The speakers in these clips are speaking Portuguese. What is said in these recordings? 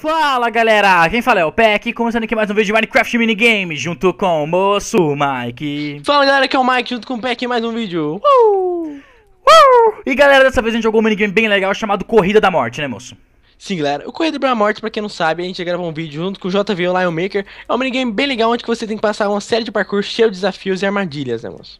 Fala galera, quem fala é o Peck, começando aqui mais um vídeo de Minecraft Minigame, junto com o moço Mike. Fala galera, que é o Mike, junto com o Peck, mais um vídeo. Uh! Uh! E galera, dessa vez a gente jogou um minigame bem legal chamado Corrida da Morte, né moço? Sim, galera, o Corrida da Morte, pra quem não sabe, a gente gravou um vídeo junto com o JV Lion Maker. É um minigame bem legal onde você tem que passar uma série de parkour cheio de desafios e armadilhas, né, moço?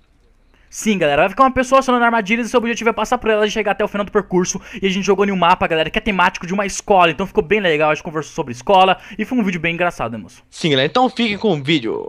Sim, galera, vai ficar uma pessoa acionando armadilhas e seu objetivo é passar por ela e chegar até o final do percurso. E a gente jogou em um mapa, galera, que é temático de uma escola, então ficou bem legal, a gente conversou sobre escola e foi um vídeo bem engraçado, né, moço? Sim, galera, então fiquem com o vídeo.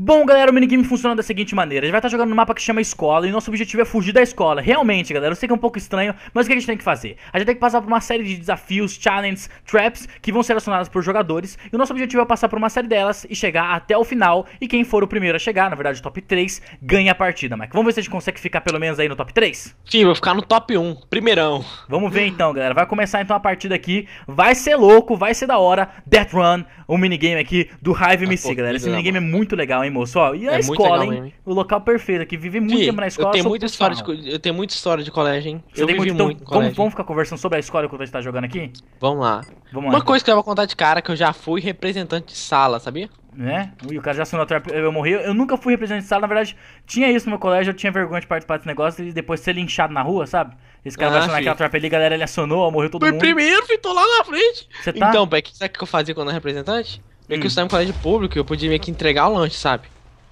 Bom, galera, o minigame funciona da seguinte maneira. A gente vai estar jogando no mapa que chama escola e nosso objetivo é fugir da escola. Realmente, galera, eu sei que é um pouco estranho, mas o que a gente tem que fazer? A gente tem que passar por uma série de desafios, challenges, traps que vão ser acionadas por jogadores. E o nosso objetivo é passar por uma série delas e chegar até o final. E quem for o primeiro a chegar, na verdade, top 3, ganha a partida, Mike. Vamos ver se a gente consegue ficar pelo menos aí no top 3? Sim, vou ficar no top 1, primeirão. Vamos ver então, galera. Vai começar então a partida aqui. Vai ser louco, vai ser da hora. Death Run, o um minigame aqui do Hive MC, galera. Esse minigame é muito legal, hein? hein, moço? Ó, e a é escola, legal, hein? O local perfeito, aqui, vive muito Sim, tempo na escola. Eu tenho, muita história de, eu tenho muita história de colégio, hein? Você eu vivi muito, então, muito vamos, vamos, ficar conversando sobre a escola enquanto a gente tá jogando aqui? Vamos lá. Vamos Uma lá, então. coisa então. que eu vou contar de cara, que eu já fui representante de sala, sabia? Né? E o cara já assinou a eu morri. Eu nunca fui representante de sala, na verdade, tinha isso no meu colégio, eu tinha vergonha de participar desse negócio e depois ser linchado na rua, sabe? Esse cara ah, vai assinar aquela tropa ali, galera, ele acionou, morreu todo Foi mundo. Foi primeiro, e tô lá na frente. Tá... Então, Beck, sabe o é que eu fazia quando era representante? Meio é hum. que eu estava em hum. colégio público, eu podia meio que entregar o lanche, sabe?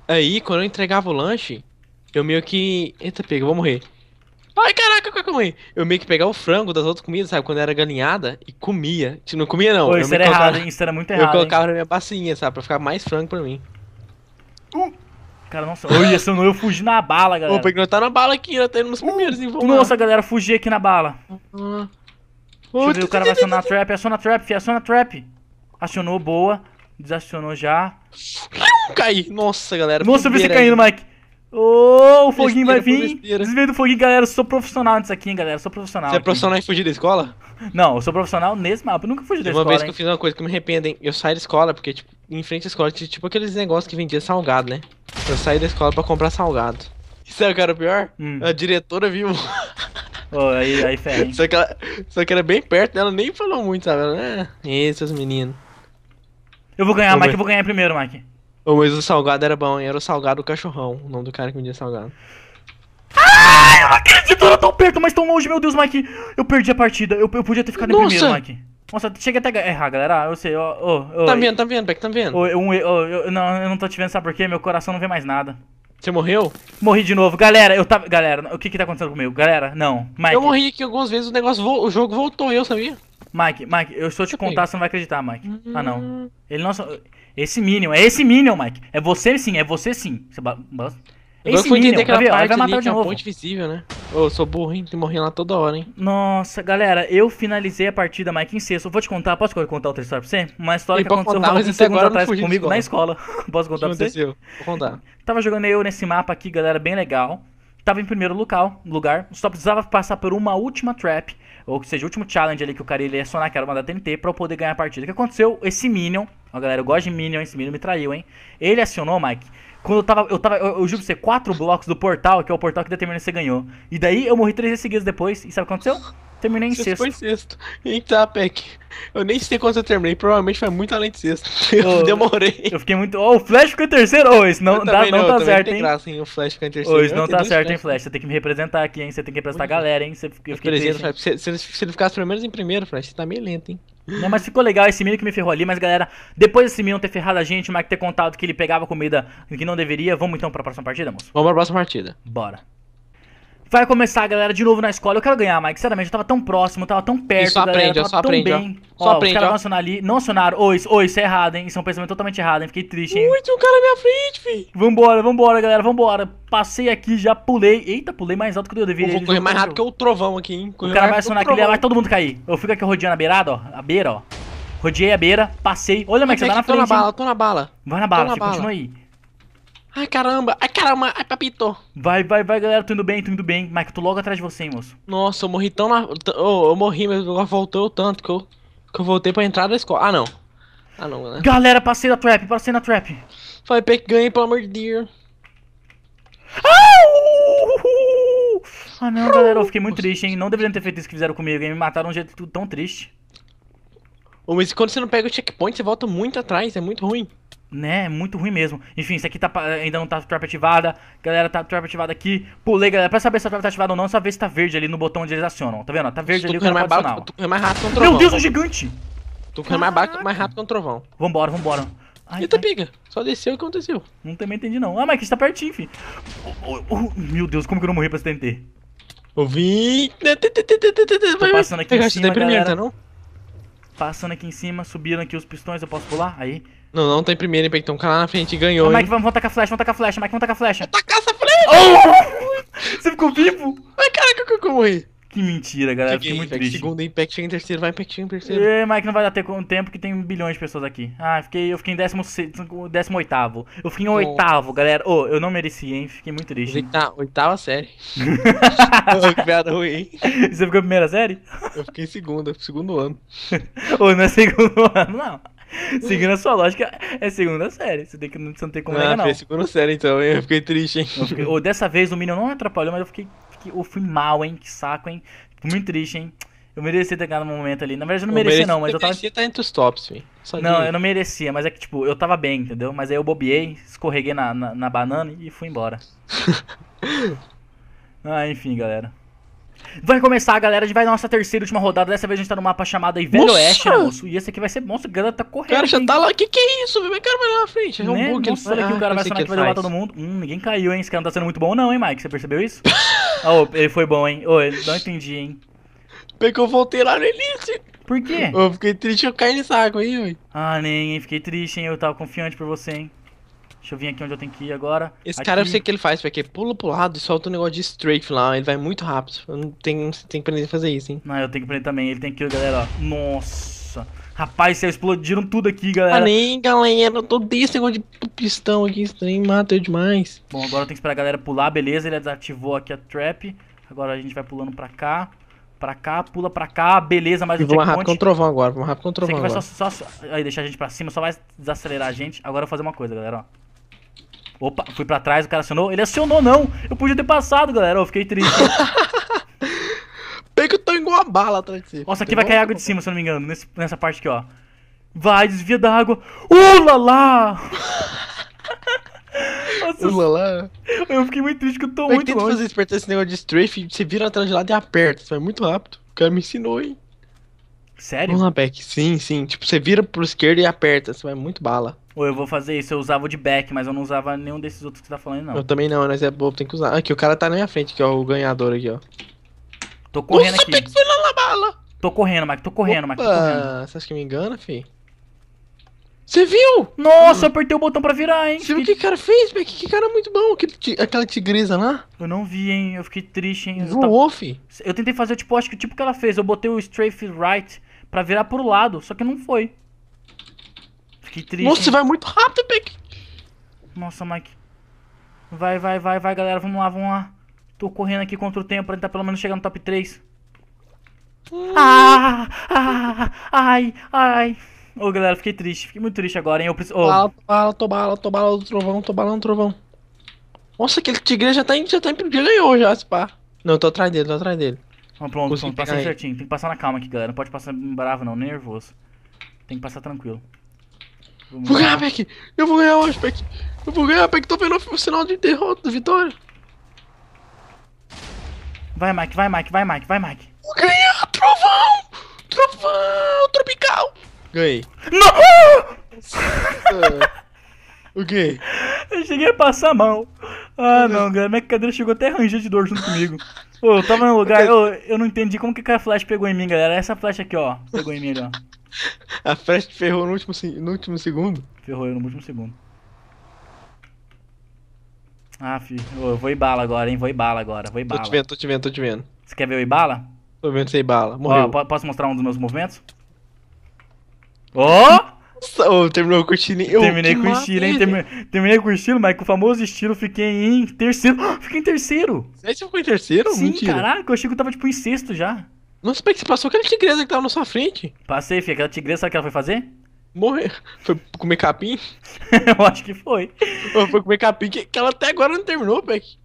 Aí, quando eu entregava o lanche, eu meio que. Eita, pega, eu vou morrer. Ai, caraca, eu comi. É eu meio que pegava o frango das outras comidas, sabe? Quando era galinhada, e comia. Tipo, não comia, não. Pô, isso era colocava... errado, hein? Isso era muito errado. Eu colocava hein? na minha bacinha, sabe? Pra ficar mais frango pra mim. Uh. Cara, nossa, olha, senão eu fugi na bala, galera. Opa, ele nós tá na bala aqui, nós né? tá indo nos uh! primeiros, hein? Nossa, galera, fugi aqui na bala. Uh. Deixa eu ver, o cara vai acionar a trap, aciona a trap, filho, aciona a trap. Acionou, boa. Desacionou já. Cai! Nossa, galera. Nossa, eu vi você caindo, Mike. Ô, oh, o foguinho vai vir. Desvendo do foguinho, galera. Eu sou profissional nisso aqui, hein, galera. Eu sou profissional. Você é aqui. é profissional em fugir da escola? Não, eu sou profissional nesse mapa. Eu nunca fugi da escola. Uma vez que hein. eu fiz uma coisa que me arrependo, hein. Eu saí da escola, porque, tipo, em frente à escola tinha tipo aqueles negócios que vendia salgado, né? Eu saí da escola pra comprar salgado. isso é o que era o pior? Hum. A diretora viu. Oh, aí, aí só, que ela, só que era bem perto, dela nem falou muito, sabe? Ela, ah, e seus meninos. Eu vou ganhar, Mike, eu vou ganhar primeiro, Mike. Ô, mas o salgado era bom, era o salgado do cachorrão, o nome do cara que me deu salgado. Ai, eu não acredito, eu era tão perto, mas tão longe, meu Deus, Mike. Eu perdi a partida, eu, eu podia ter ficado Nossa. em primeiro, Mike. Nossa, cheguei até a errar, é, ah, galera. eu sei, ó. Oh, tá vendo, tá vendo, Beck, tá vendo? Oh, um, eu, não, eu não tô te vendo, sabe por quê? Meu coração não vê mais nada. Você morreu? Morri de novo. Galera, eu tava. Galera, o que que tá acontecendo comigo? Galera, não. Mike. Eu morri aqui algumas vezes, o negócio vo... o jogo voltou, eu sabia? Mike, Mike, eu estou te contar, você não vai acreditar, Mike. Uhum. Ah, não. Hum. Ele não. Esse Minion, é esse Minion, Mike. É você sim, é você sim. Você ba... Esse eu Minion, vai, vai matar ali, de novo. Ponte visível, né? Ô, oh, sou burro, hein? Morri lá toda hora, hein? Nossa, galera, eu finalizei a partida, Mike, em sexto. Eu vou te contar, posso contar outra história pra você? Uma história que aconteceu contar, alguns segundos atrás comigo na escola. posso contar pra você? Aconteceu? Vou contar. Tava jogando eu nesse mapa aqui, galera, bem legal. Tava em primeiro local, lugar, só precisava passar por uma última trap ou que seja, o último challenge ali que o cara ele ia acionar, que era mandar TNT, pra eu poder ganhar a partida. O que aconteceu? Esse Minion, ó galera, eu gosto de Minion, esse Minion me traiu, hein? Ele acionou, Mike, quando eu tava, eu tava, eu, eu juro pra você, quatro blocos do portal, que é o portal que determina se você ganhou. E daí eu morri três vezes seguidas depois, e sabe o que aconteceu? terminei em sexto. foi sexto. Eita, Peck. Eu nem sei quando eu terminei, provavelmente foi muito além de sexto. Eu oh, demorei. Eu fiquei muito. Oh, o Flash ficou em terceiro. Oh, isso não, dá, não, não tá certo, hein? Graça, hein? O Flash ficou em terceiro. Oh, isso não tá certo, hein, Flash? Você tem que me representar aqui, hein? Você tem que representar a é. galera, hein? Você, eu fiquei triste, hein? Se, se, se ele ficasse pelo menos em primeiro, Flash, você tá meio lento, hein? Não, mas ficou legal esse menino que me ferrou ali, mas galera, depois desse menino ter ferrado a gente, o Mike ter contado que ele pegava comida que não deveria, vamos então pra próxima partida, moço? Vamos pra próxima partida. Bora. Vai começar a galera de novo na escola. Eu quero ganhar, Mike. Sinceramente, eu tava tão próximo, eu tava tão perto. E só aprende, galera, eu só tão aprende. Bem. Ó. Só ó, aprende. Os caras não acionaram ali. Não acionaram. Oi, oh, isso é errado, hein? Isso é um pensamento totalmente errado, hein? Fiquei triste, hein? Ui, tem um cara na minha frente, fi. Vambora, vambora, galera, vambora. Passei aqui, já pulei. Eita, pulei mais alto que eu devia. Eu vou correr mais rápido que o trovão aqui, hein? Correr o cara vai acionar aqui, vai todo mundo cair. Eu fico aqui rodeando a beirada, ó. A beira, ó. Rodeei a beira, passei. Olha, Mike, você tá na frente. Tô na bala, tô na bala. Vai na bala, filho, continua aí. Ai caramba, ai caramba, ai papito. Vai, vai, vai, galera, tudo bem, tudo bem. Mike, tô logo atrás de você, hein, moço. Nossa, eu morri tão na. Oh, eu morri, mas voltou tanto que eu, que eu voltei pra entrar da escola. Ah, não. Ah, não, Galera, passei na trap, passei na trap. Vai, Peck, ganhei, pelo amor de Deus. Ah, não, galera, eu fiquei muito triste, hein? Não deveriam ter feito isso que fizeram comigo, hein? Me mataram de um jeito tão triste. Mas quando você não pega o checkpoint, você volta muito atrás, é muito ruim. Né, é muito ruim mesmo. Enfim, isso aqui tá, eh, ainda não tá trap ativada. Galera, tá trap ativada aqui. Pulei, galera. Pra saber se a tá trap tá ativada ou não, é só ver se tá verde ali no botão onde eles acionam. Tá vendo? Tá verde ali, o cara mais baixo Tô correndo mais rápido que um trovão. Meu Deus, um gigante! Tô correndo mais, baixo mais rápido que um trovão. Vambora, vambora. Ai, Eita, ai. pica. Só desceu o que aconteceu. Não também entendi, não. Ah, mas que tá pertinho, fi. Oh, oh, oh, meu Deus, como que eu não morri pra esse TNT? Eu vim... Tô passando aqui em cima, galera. Primeiro, tá, não? Passando aqui em cima, subiram aqui os pistões, eu posso pular? Aí... Não, não tem em primeiro, hein, Peiton. Um cara na frente ganhou. Ah, Mike, hein? vamos, vamos tacar flecha, vamos tacar flecha, Mike, vamos tacar flecha. Vou tá tacar essa flecha! Oh! Você ficou vivo? Ai, caraca, que eu morri. Que mentira, galera. Fiquei, Fiquei muito triste. Segundo Impact, chega em terceiro, vai Impact, chega em terceiro. E, Mike, não vai dar ter um tempo que tem um bilhão de pessoas aqui. Ah, fiquei, eu fiquei em décimo, décimo oitavo. Eu fiquei em oh. oitavo, galera. Ô, oh, eu não mereci, hein? Fiquei muito triste. Oita, tá, oitava série. que piada ruim, hein? Você ficou em primeira série? Eu fiquei em segunda, segundo ano. Ô, oh, não é segundo ano, não. Seguindo a sua lógica, é segunda série. Você, tem que, você não tem como ah, negar, não. Ah, segunda série então, hein? Eu fiquei triste, hein? Fiquei, dessa vez o Minion não atrapalhou, mas eu fiquei, fiquei... Eu fui mal, hein? Que saco, hein? Fiquei muito triste, hein? Eu merecia ter ganhado um momento ali. Na verdade, eu não merecia, mereci, não, mas eu tava. Merecia tá entre os tops, filho. não, eu não merecia, mas é que, tipo, eu tava bem, entendeu? Mas aí eu bobiei, escorreguei na, na, na banana e fui embora. ah, enfim, galera. Vai começar, galera. A gente vai na nossa terceira e última rodada. Dessa vez a gente tá no mapa chamado aí Velho Oeste, né, moço? E esse aqui vai ser monstro. cara tá correndo. Cara, já tá lá. Que que é isso? Meu cara vai lá na frente. É né? um bug. Que olha aqui, o cara ah, vai sonar que, que vai levar todo mundo. Hum, ninguém caiu, hein? Esse cara não tá sendo muito bom, não, hein, Mike? Você percebeu isso? oh, ele foi bom, hein? Oh, ele... não entendi, hein? Porque eu voltei lá no início. Por quê? Eu fiquei triste, eu caí nessa água aí, ui. Ah, nem, fiquei triste, hein? Eu tava confiante por você, hein? Deixa eu vir aqui onde eu tenho que ir agora. Esse aqui... cara eu sei o que ele faz, porque pula pro lado e solta um negócio de strafe lá. Ele vai muito rápido. Eu não tenho, tenho que aprender a fazer isso, hein? Não, eu tenho que aprender também. Ele tem que ir, galera. Nossa. Rapaz, vocês explodiram tudo aqui, galera. Ah, nem, galera. Eu tô desse negócio de pistão aqui. isso nem mata eu demais. Bom, agora eu tenho que esperar a galera pular. Beleza, ele desativou aqui a trap. Agora a gente vai pulando pra cá. Pra cá, pula pra cá, beleza, mais um Vamos rápido com o trovão agora, vamos rápido com o trovão agora. Só, só, aí deixar a gente pra cima, só vai desacelerar a gente. Agora eu vou fazer uma coisa, galera, ó. Opa, fui pra trás, o cara acionou. Ele acionou, não. Eu podia ter passado, galera. Eu fiquei triste. Bem que eu tô igual uma bala atrás de você. Nossa, aqui vai cair água de cima, se eu não me engano. Nesse, nessa parte aqui, ó. Vai, desvia da água. Ula lá! Ula Eu fiquei muito triste que eu tô eu muito tento longe. fazer esperto esse negócio de strafe, você vira atrás de lado e aperta. Isso vai muito rápido. O cara me ensinou, hein. Sério? Vamos lá, Beck. Sim, sim. Tipo, você vira pro esquerdo e aperta. Você vai muito bala. Ou eu vou fazer isso, eu usava o de back, mas eu não usava nenhum desses outros que você tá falando, não. Eu também não, mas é bom tem que usar. Aqui, o cara tá na minha frente, que é o ganhador aqui, ó. Tô correndo Nossa, aqui. tem que foi lá na bala. Tô correndo, Mike, tô correndo, Mike, tô correndo. Você acha que me engana, fi? Você viu? Nossa, hum. eu apertei o botão pra virar, hein? Você viu o que o cara fez, Mike? Que cara muito bom, aquele, aquela tigresa lá. Eu não vi, hein? Eu fiquei triste, hein? Zoou, tava... fi. Eu tentei fazer, tipo, acho que tipo o tipo que ela fez. Eu botei o strafe right pra virar pro lado, só que não foi. Que triste. Nossa, vai muito rápido, Peck. Nossa, Mike. Vai, vai, vai, vai, galera. Vamos lá, vamos lá. Tô correndo aqui contra o tempo pra tentar tá pelo menos chegar no top 3. Uh. Ah, ah, ai, ai. Ô, oh, galera, fiquei triste. Fiquei muito triste agora, hein? Eu preciso... Oh. Bala, bala, tô bala, tô bala do trovão, tô balando trovão. Nossa, aquele tigre já tá, em, já tá em, já ganhou já, se pá. Não, tô atrás dele, tô atrás dele. Não, pronto, Tem pronto, passar certinho. Tem que passar na calma aqui, galera. Não pode passar bravo não, nervoso. Tem que passar tranquilo. Vou ganhar, Peck! Eu vou ganhar hoje, Peck! Eu vou ganhar, Peck! Tô vendo o sinal de derrota, vitória! Vai, Mike, vai, Mike, vai, Mike, vai, Mike! Vou ganhar, trovão! Trovão tropical! Ganhei. Não! O quê? Eu cheguei a passar mal. Ah, não, cara. Minha cadeira chegou até a ranger de dor junto comigo. Pô, eu tava num lugar, eu, eu não entendi como que a flash pegou em mim, galera. Essa flash aqui, ó, pegou em mim, ó. A Fast ferrou no último, no último segundo. Ferrou no último segundo. Ah, filho, eu vou em bala agora, hein? Vou em bala agora, vou em bala. Tô te vendo, tô te vendo, tô te vendo. Você quer ver eu ir bala? Tô vendo você ir bala, morreu. Ó, posso mostrar um dos meus movimentos? Ó! Oh! Oh, terminou com o estilo, hein? Terminei com o estilo, hein? Terminei, terminei com o estilo, mas com o famoso estilo fiquei em terceiro. fiquei em terceiro! Você ficou em terceiro? Sim, Mentira. caraca, eu achei que eu tava tipo em sexto já. Não sei é que você passou aquela tigresa que tava na sua frente. Passei, filho. Aquela tigresa, sabe o que ela foi fazer? Morrer. Foi comer capim? eu acho que foi. Foi comer capim que, que ela até agora não terminou, Peck.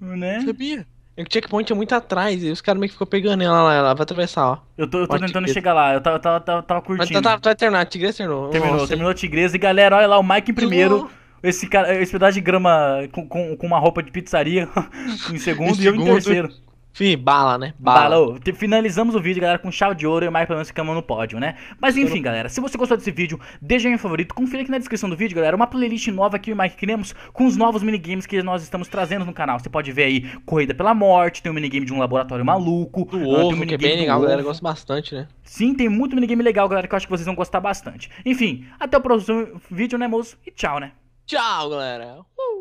Né? É sabia. O checkpoint é muito atrás e os caras meio que ficam pegando ela lá, ela vai atravessar, ó. Eu tô, eu tô tentando chegar lá, eu tava, tava, tava, tava curtindo. Mas tá, tá, tá terminar, a tigresa terminou. Terminou, Nossa. terminou a tigresa e galera, olha lá, o Mike em primeiro. Uhum. Esse, cara, esse pedaço de grama com, com, com uma roupa de pizzaria em segundo e eu em terceiro. Sim, bala, né? Bala. Finalizamos o vídeo, galera, com chave de ouro e o Mike pelo menos ficamos no pódio, né? Mas enfim, galera, se você gostou desse vídeo, deixa aí um favorito. Confira aqui na descrição do vídeo, galera, uma playlist nova que o Mike criamos com os novos minigames que nós estamos trazendo no canal. Você pode ver aí Corrida pela Morte, tem um minigame de um laboratório maluco. Do ovo, ah, tem um minigame que é bem legal, ovo. galera, eu gosto bastante, né? Sim, tem muito minigame legal, galera, que eu acho que vocês vão gostar bastante. Enfim, até o próximo vídeo, né, moço? E tchau, né? Tchau, galera. Uh!